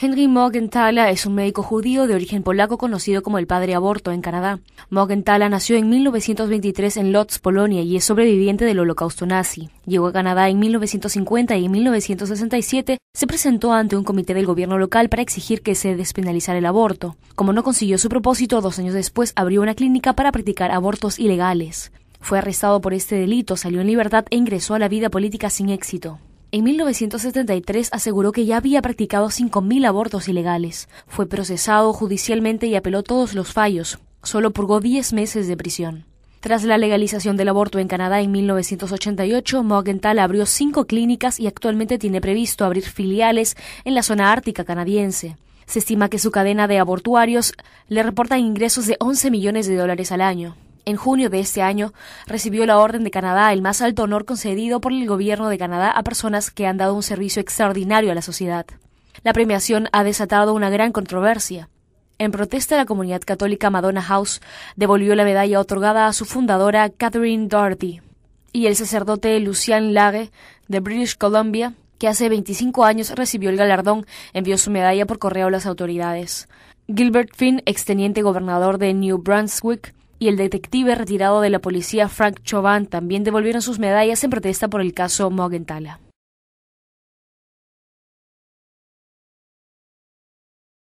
Henry Morgenthaler es un médico judío de origen polaco conocido como el padre aborto en Canadá. Morgenthaler nació en 1923 en Lodz, Polonia, y es sobreviviente del holocausto nazi. Llegó a Canadá en 1950 y en 1967 se presentó ante un comité del gobierno local para exigir que se despenalizara el aborto. Como no consiguió su propósito, dos años después abrió una clínica para practicar abortos ilegales. Fue arrestado por este delito, salió en libertad e ingresó a la vida política sin éxito. En 1973 aseguró que ya había practicado 5.000 abortos ilegales. Fue procesado judicialmente y apeló todos los fallos. Solo purgó 10 meses de prisión. Tras la legalización del aborto en Canadá en 1988, Morgenthal abrió cinco clínicas y actualmente tiene previsto abrir filiales en la zona ártica canadiense. Se estima que su cadena de abortuarios le reporta ingresos de 11 millones de dólares al año. En junio de este año recibió la Orden de Canadá, el más alto honor concedido por el gobierno de Canadá a personas que han dado un servicio extraordinario a la sociedad. La premiación ha desatado una gran controversia. En protesta, la comunidad católica Madonna House devolvió la medalla otorgada a su fundadora Catherine Doherty y el sacerdote Lucien Lage de British Columbia, que hace 25 años recibió el galardón, envió su medalla por correo a las autoridades. Gilbert Finn, exteniente gobernador de New Brunswick, y el detective retirado de la policía Frank Chauvin también devolvieron sus medallas en protesta por el caso Mogentala.